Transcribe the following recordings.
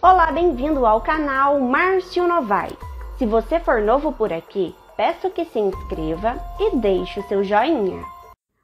Olá, bem-vindo ao canal Márcio Novais. Se você for novo por aqui, peço que se inscreva e deixe o seu joinha.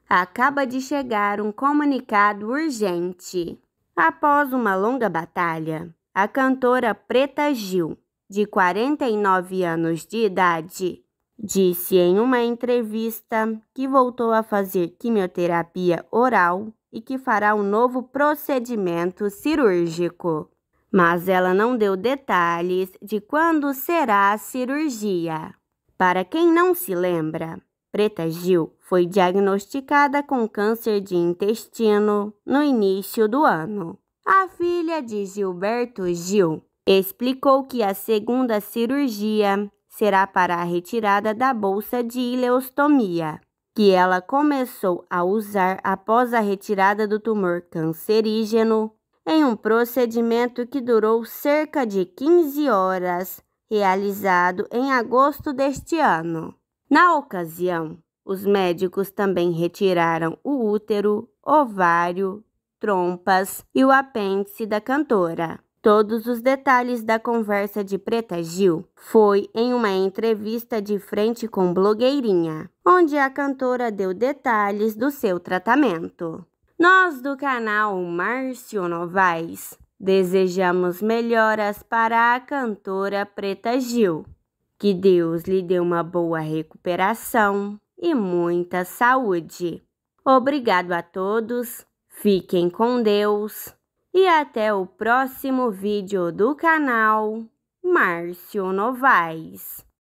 Acaba de chegar um comunicado urgente. Após uma longa batalha, a cantora Preta Gil, de 49 anos de idade, disse em uma entrevista que voltou a fazer quimioterapia oral e que fará um novo procedimento cirúrgico mas ela não deu detalhes de quando será a cirurgia. Para quem não se lembra, Preta Gil foi diagnosticada com câncer de intestino no início do ano. A filha de Gilberto Gil explicou que a segunda cirurgia será para a retirada da bolsa de ileostomia, que ela começou a usar após a retirada do tumor cancerígeno em um procedimento que durou cerca de 15 horas, realizado em agosto deste ano. Na ocasião, os médicos também retiraram o útero, ovário, trompas e o apêndice da cantora. Todos os detalhes da conversa de Preta Gil foi em uma entrevista de frente com Blogueirinha, onde a cantora deu detalhes do seu tratamento. Nós do canal Márcio Novaes desejamos melhoras para a cantora Preta Gil. Que Deus lhe dê uma boa recuperação e muita saúde. Obrigado a todos, fiquem com Deus e até o próximo vídeo do canal Márcio Novaes.